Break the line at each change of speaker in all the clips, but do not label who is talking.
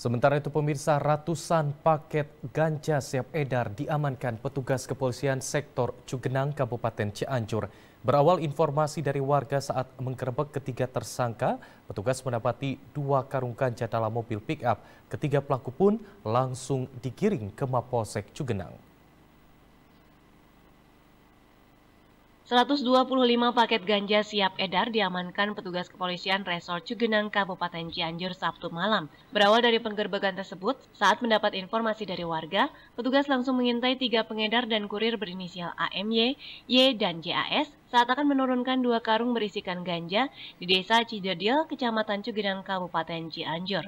Sementara itu pemirsa ratusan paket ganja siap edar diamankan petugas kepolisian sektor Cugenang Kabupaten Cianjur. Berawal informasi dari warga saat menggerebek ketiga tersangka, petugas mendapati dua karung ganja dalam mobil pick up. Ketiga pelaku pun langsung digiring ke Mapolsek Cugenang.
125 paket ganja siap edar diamankan petugas kepolisian Resor Cugenang Kabupaten Cianjur Sabtu malam. Berawal dari penggerbekan tersebut, saat mendapat informasi dari warga, petugas langsung mengintai tiga pengedar dan kurir berinisial AMY, Y, dan JAS saat akan menurunkan dua karung berisikan ganja di desa Cijadil, Kecamatan Cugenang Kabupaten Cianjur.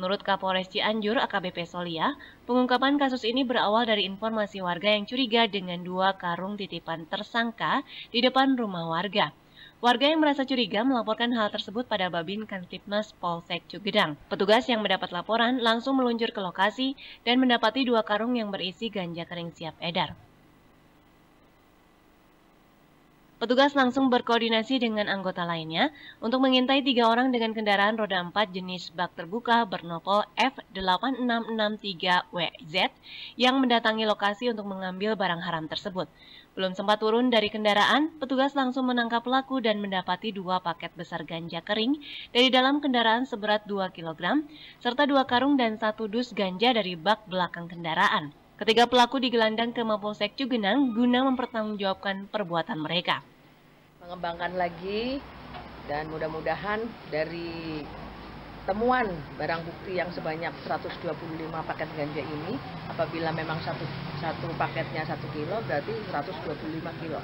Menurut Kapolres Cianjur AKBP Solia, pengungkapan kasus ini berawal dari informasi warga yang curiga dengan dua karung titipan tersangka di depan rumah warga. Warga yang merasa curiga melaporkan hal tersebut pada Babin Kantipmas Polsek Cugedang. Petugas yang mendapat laporan langsung meluncur ke lokasi dan mendapati dua karung yang berisi ganja kering siap edar. Petugas langsung berkoordinasi dengan anggota lainnya untuk mengintai tiga orang dengan kendaraan roda 4 jenis bak terbuka bernopol F8663WZ yang mendatangi lokasi untuk mengambil barang haram tersebut. Belum sempat turun dari kendaraan, petugas langsung menangkap pelaku dan mendapati dua paket besar ganja kering dari dalam kendaraan seberat 2 kg, serta dua karung dan satu dus ganja dari bak belakang kendaraan. Ketiga pelaku digelandang ke Mapolsek Cugenang guna mempertanggungjawabkan perbuatan mereka.
Mengembangkan lagi dan mudah-mudahan dari temuan barang bukti yang sebanyak 125 paket ganja ini apabila memang satu satu paketnya satu kilo berarti 125 kilo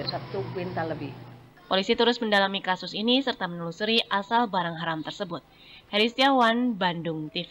dan satu kuintal lebih.
Polisi terus mendalami kasus ini serta menelusuri asal barang haram tersebut. Heri Setiawan, Bandung TV.